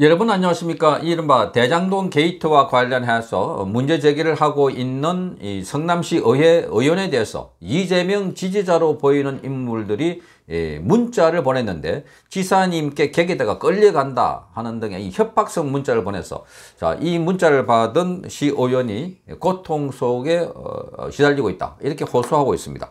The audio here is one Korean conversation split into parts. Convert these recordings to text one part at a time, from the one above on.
여러분 안녕하십니까 이른바 대장동 게이트와 관련해서 문제 제기를 하고 있는 이 성남시 의회 의원에 대해서 이재명 지지자로 보이는 인물들이 예, 문자를 보냈는데 지사님께 객에다가 끌려간다 하는 등의 협박성 문자를 보내서 자이 문자를 받은 시 의원이 고통 속에 어, 어, 시달리고 있다 이렇게 호소하고 있습니다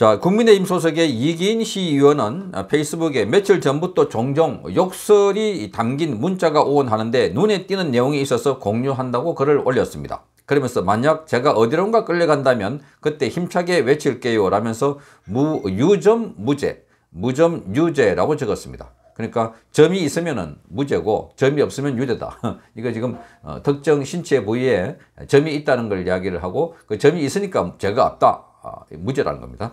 자, 국민의힘 소속의 이기인 시의원은 페이스북에 며칠 전부터 종종 욕설이 담긴 문자가 오곤 하는데 눈에 띄는 내용이 있어서 공유한다고 글을 올렸습니다. 그러면서 만약 제가 어디론가 끌려간다면 그때 힘차게 외칠게요 라면서 무, 유점 무죄, 무점 유죄라고 적었습니다. 그러니까 점이 있으면 무죄고 점이 없으면 유죄다. 이거 지금 어, 특정 신체 부위에 점이 있다는 걸 이야기를 하고 그 점이 있으니까 죄가 없다. 무죄라는 아, 겁니다.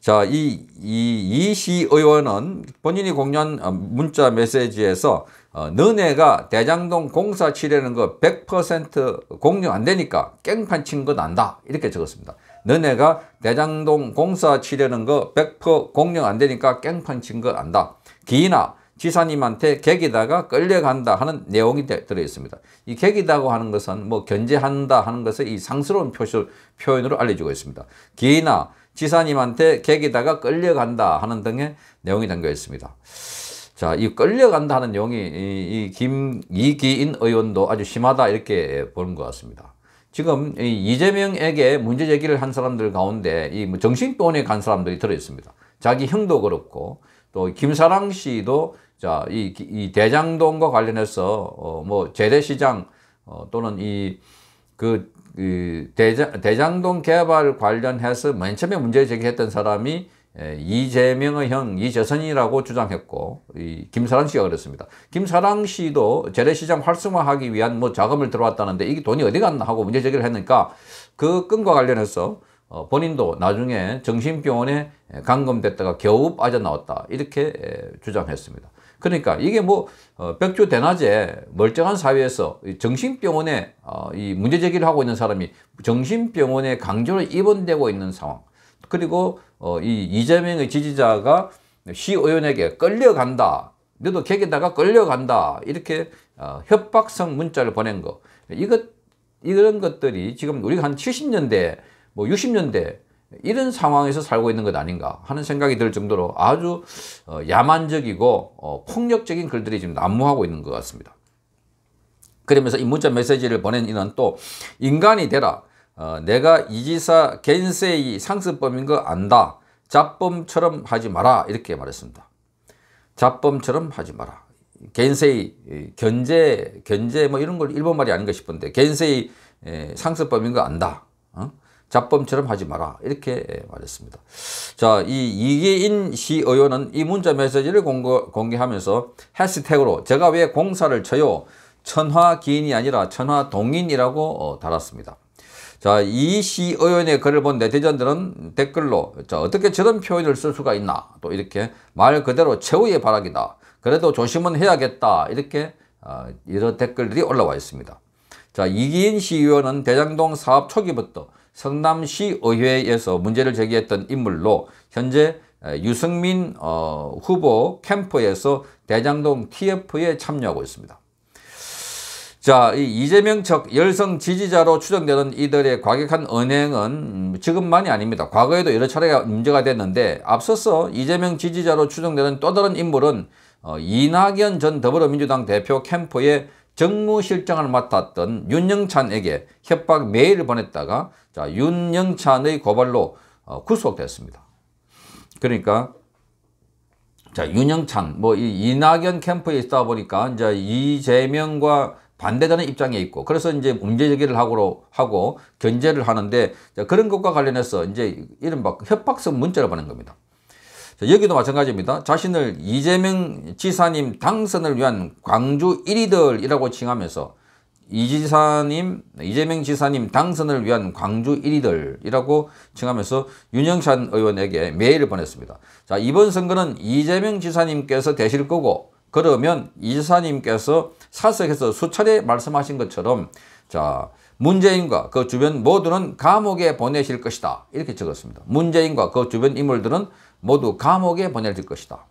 자, 이, 이, 이시 의원은 본인이 공유한 어, 문자 메시지에서 어, 너네가 대장동 공사 치려는 거 100% 공유 안 되니까 깽판 친 거 난다. 이렇게 적었습니다. 너네가 대장동 공사 치려는 거 100% 공유 안 되니까 깽판 친거 안다. 기나 지사님한테 객이다가 끌려간다 하는 내용이 들어있습니다. 이 객이다고 하는 것은 뭐 견제한다 하는 것을 이 상스러운 표시, 표현으로 알려주고 있습니다. 기나 지사님한테 객이다가 끌려간다 하는 등의 내용이 담겨 있습니다. 자, 이 끌려간다 하는 내용이 이, 이 김, 이기인 의원도 아주 심하다 이렇게 보는 것 같습니다. 지금 이 이재명에게 문제 제기를 한 사람들 가운데 이 뭐 정신병원에 간 사람들이 들어있습니다. 자기 형도 그렇고 또 김사랑 씨도 자, 이, 이 대장동과 관련해서 어, 뭐 재래시장 어, 또는 이그 그 대장, 대장동 개발 관련해서 맨 처음에 문제 제기했던 사람이 예, 이재명의 형 이재선이라고 주장했고 이 김사랑 씨가 그랬습니다. 김사랑 씨도 재래시장 활성화하기 위한 뭐 자금을 들어왔다는데 이게 돈이 어디 갔나 하고 문제 제기를 했으니까 그 건과 관련해서 어, 본인도 나중에 정신병원에 감금됐다가 겨우 빠져나왔다 이렇게 주장했습니다. 그러니까 이게 뭐 어, 백조 대낮에 멀쩡한 사회에서 정신병원에 어, 이 문제 제기를 하고 있는 사람이 정신병원에 강제로 입원되고 있는 상황 그리고 어, 이 이재명의 지지자가 시의원에게 끌려간다 너도 객에다가 끌려간다 이렇게 협박성 문자를 보낸 거 이것 이런 것들이 지금 우리가 한 70년대 뭐 60년대 이런 상황에서 살고 있는 것 아닌가 하는 생각이 들 정도로 아주 어, 야만적이고 어, 폭력적인 글들이 지금 난무하고 있는 것 같습니다. 그러면서 이 문자 메시지를 보낸 이는 또 인간이 되라 어, 내가 이지사 겐세이 상습범인 거 안다 잡범처럼 하지 마라 이렇게 말했습니다. 잡범처럼 하지 마라. 겐세이 견제 견제 뭐 이런 걸 일본말이 아닌가 싶은데 겐세이 에, 상습범인 거 안다. 어? 잡범처럼 하지 마라 이렇게 말했습니다. 자, 이 이기인 시의원은 이 문자 메시지를 공고, 공개하면서 해시태그로 제가 왜 공사를 쳐요? 천화기인이 아니라 천화동인이라고 어, 달았습니다. 자, 이 시의원의 글을 본 네티즌들은 댓글로 자, 어떻게 저런 표현을 쓸 수가 있나 또 이렇게 말 그대로 최후의 발악이다. 그래도 조심은 해야겠다 이렇게 어, 이런 댓글들이 올라와 있습니다. 자, 이기인 시의원은 대장동 사업 초기부터 성남시 의회에서 문제를 제기했던 인물로 현재 유승민 어, 후보 캠프에서 대장동 TF에 참여하고 있습니다. 자, 이 이재명 측 열성 지지자로 추정되는 이들의 과격한 언행은 음, 지금만이 아닙니다. 과거에도 여러 차례가 문제가 됐는데 앞서서 이재명 지지자로 추정되는 또 다른 인물은 어, 이낙연 전 더불어민주당 대표 캠프에 정무실장을 맡았던 윤영찬에게 협박 메일을 보냈다가 자, 윤영찬의 고발로 어, 구속됐습니다. 그러니까 자, 윤영찬 뭐이낙연 캠프에 있다 보니까 이제 이재명과 반대되는 입장에 있고 그래서 이제 문제 제기를 하고 하고 견제를 하는데 자, 그런 것과 관련해서 이제 이른바 협박성 문자를 보낸 겁니다. 여기도 마찬가지입니다. 자신을 이재명 지사님 당선을 위한 광주 1위들이라고 칭하면서 이지사님, 이재명 지사님 당선을 위한 광주 1위들이라고 칭하면서 윤영찬 의원에게 메일을 보냈습니다. 자, 이번 선거는 이재명 지사님께서 되실 거고, 그러면 이지사님께서 사석에서 수차례 말씀하신 것처럼, 자, 문재인과 그 주변 모두는 감옥에 보내실 것이다. 이렇게 적었습니다. 문재인과 그 주변 인물들은 모두 감옥에 보내질 것이다.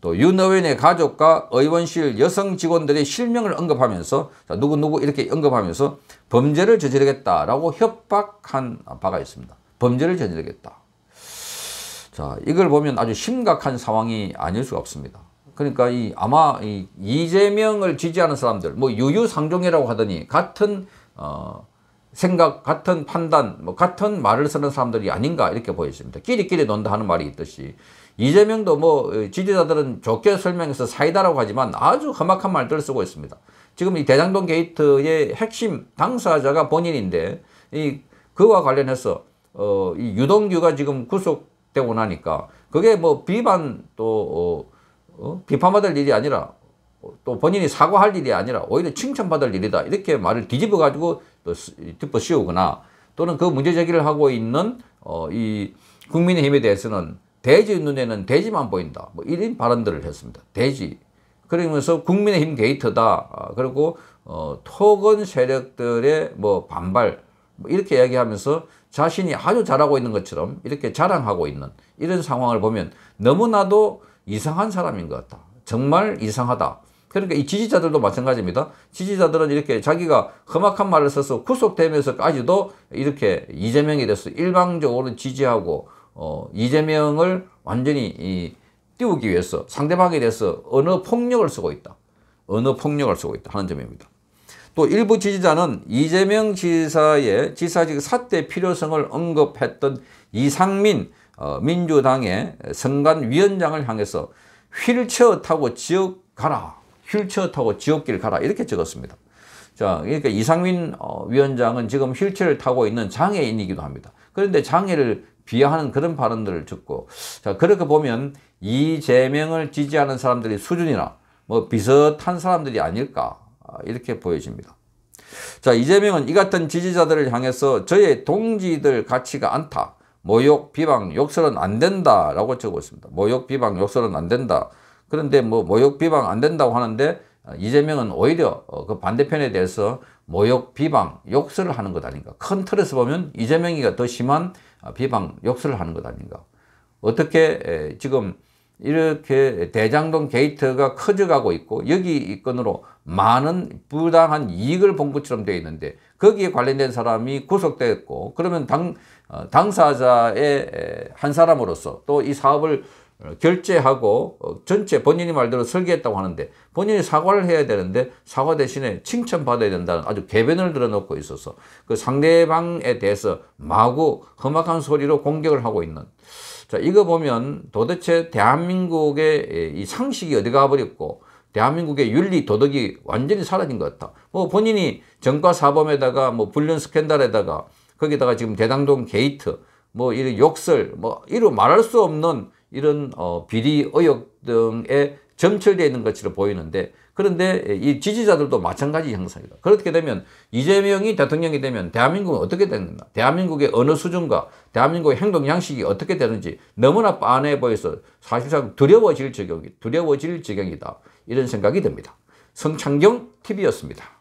또 윤의원의 가족과 의원실 여성 직원들의 실명을 언급하면서 누구누구 이렇게 언급하면서 범죄를 저지르겠다라고 협박한 바가 있습니다. 범죄를 저지르겠다. 자, 이걸 보면 아주 심각한 상황이 아닐 수가 없습니다. 그러니까 이 아마 이 이재명을 지지하는 사람들, 뭐 유유상종이라고 하더니 같은 어, 생각, 같은 판단, 뭐 같은 말을 쓰는 사람들이 아닌가 이렇게 보여집니다. 끼리끼리 논다 하는 말이 있듯이 이재명도 뭐 어, 지지자들은 좋게 설명해서 사이다라고 하지만 아주 험악한 말들을 쓰고 있습니다. 지금 이 대장동 게이트의 핵심 당사자가 본인인데 이 그와 관련해서 어, 이 유동규가 지금 구속되고 나니까 그게 뭐 비반 또 어, 어, 비판받을 일이 아니라 또 본인이 사과할 일이 아니라 오히려 칭찬받을 일이다 이렇게 말을 뒤집어 가지고 또뒷 씌우거나 또는 그 문제 제기를 하고 있는 어, 이 국민의힘에 대해서는 돼지 눈에는 돼지만 보인다. 뭐 이런 발언들을 했습니다. 돼지. 그러면서 국민의힘 게이트다. 아, 그리고 어, 토건 세력들의 뭐 반발 뭐 이렇게 이야기하면서 자신이 아주 잘하고 있는 것처럼 이렇게 자랑하고 있는 이런 상황을 보면 너무나도 이상한 사람인 것 같다. 정말 이상하다. 그러니까 이 지지자들도 마찬가지입니다. 지지자들은 이렇게 자기가 험악한 말을 써서 구속되면서까지도 이렇게 이재명에 대해서 일방적으로 지지하고 어, 이재명을 완전히 이, 띄우기 위해서 상대방에 대해서 어느 폭력을 쓰고 있다. 어느 폭력을 쓰고 있다 하는 점입니다. 또 일부 지지자는 이재명 지사의 지사직 사퇴 필요성을 언급했던 이상민 어, 민주당의 선관위원장을 향해서 휠체어 타고 지역 가라 휠체어 타고 지옥길 가라 이렇게 적었습니다. 자, 그러니까 이상민 어, 위원장은 지금 휠체어를 타고 있는 장애인이기도 합니다. 그런데 장애를 비하하는 그런 발언들을 듣고 자, 그렇게 보면 이재명을 지지하는 사람들의 수준이나 뭐 비슷한 사람들이 아닐까 아, 이렇게 보여집니다. 자, 이재명은 이 같은 지지자들을 향해서 저의 동지들 가치가 않다. 모욕, 비방, 욕설은 안 된다라고 적었습니다. 모욕, 비방, 욕설은 안 된다. 그런데 뭐 모욕 비방 안 된다고 하는데 이재명은 오히려 어, 그 반대편에 대해서 모욕, 비방, 욕설을 하는 것 아닌가. 큰 틀에서 보면 이재명이가 더 심한 어, 비방, 욕설을 하는 것 아닌가. 어떻게 지금 이렇게 대장동 게이트가 커져가고 있고 여기 이 건으로 많은 부당한 이익을 본 것처럼 되어 있는데 거기에 관련된 사람이 구속됐고 그러면 당, 어, 당사자의 한 사람으로서 또 이 사업을 어, 결제하고 어, 전체 본인이 말대로 설계했다고 하는데 본인이 사과를 해야 되는데 사과 대신에 칭찬받아야 된다는 아주 개변을 들어놓고 있어서 그 상대방에 대해서 마구 험악한 소리로 공격을 하고 있는 자 이거 보면 도대체 대한민국의 예, 이 상식이 어디 가버렸고 대한민국의 윤리 도덕이 완전히 사라진 것 같다 뭐 본인이 정과 사범에다가 뭐 불륜 스캔들에다가 거기다가 지금 대당동 게이트 뭐 이런 욕설 뭐 이런 말할 수 없는 이런 어, 비리 의혹 등에 점철되어 있는 것처럼 보이는데 그런데 이 지지자들도 마찬가지 형상이다. 그렇게 되면 이재명이 대통령이 되면 대한민국은 어떻게 되는가? 대한민국의 언어 수준과 대한민국의 행동 양식이 어떻게 되는지 너무나 빤해 보여서 사실상 두려워질 지경이, 두려워질 지경이다. 이런 생각이 듭니다. 성창경 TV였습니다.